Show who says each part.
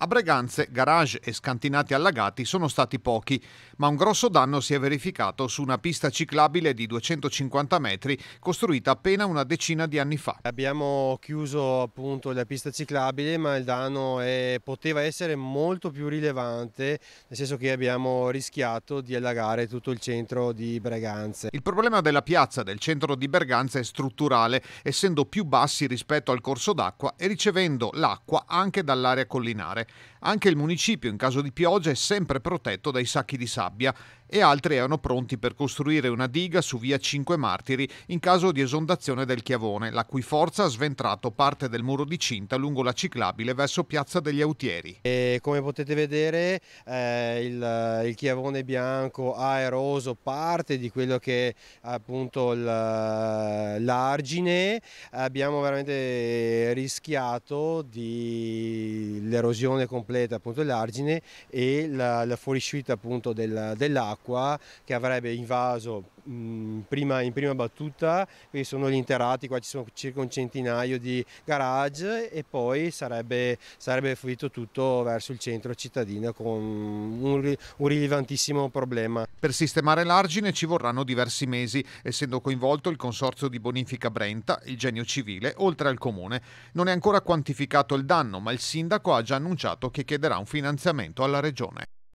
Speaker 1: A Breganze garage e scantinati allagati sono stati pochi, ma un grosso danno si è verificato su una pista ciclabile di 250 metri costruita appena una
Speaker 2: decina di anni fa. Abbiamo chiuso appunto la pista ciclabile, ma il danno è, poteva essere molto più rilevante, nel senso che abbiamo rischiato di allagare tutto il centro di Breganze. Il problema della piazza del centro di Breganze è strutturale,
Speaker 1: essendo più bassi rispetto al corso d'acqua e ricevendo l'acqua anche dall'area collinare. Anche il municipio in caso di pioggia è sempre protetto dai sacchi di sabbia e altri erano pronti per costruire una diga su via Cinque Martiri in caso di esondazione del Chiavone, la cui forza ha sventrato parte del muro di cinta lungo la ciclabile verso Piazza degli
Speaker 2: Autieri. E come potete vedere eh, il, il, Chiavone bianco ha eroso parte di quello che è appunto l'argine, abbiamo veramente rischiato l'erosione completa appunto dell'argine e la, la fuoriuscita appunto dell'acqua d'acqua che avrebbe invaso in prima, in prima battuta, qui sono gli interati, qua ci sono circa un centinaio di garage e poi sarebbe, sarebbe fluito tutto verso il centro cittadino con un, un rilevantissimo problema.
Speaker 1: Per sistemare l'argine ci vorranno diversi mesi, essendo coinvolto il Consorzio di Bonifica Brenta, il Genio Civile, oltre al Comune. Non è ancora quantificato il danno, ma il sindaco ha già annunciato che chiederà un finanziamento alla Regione.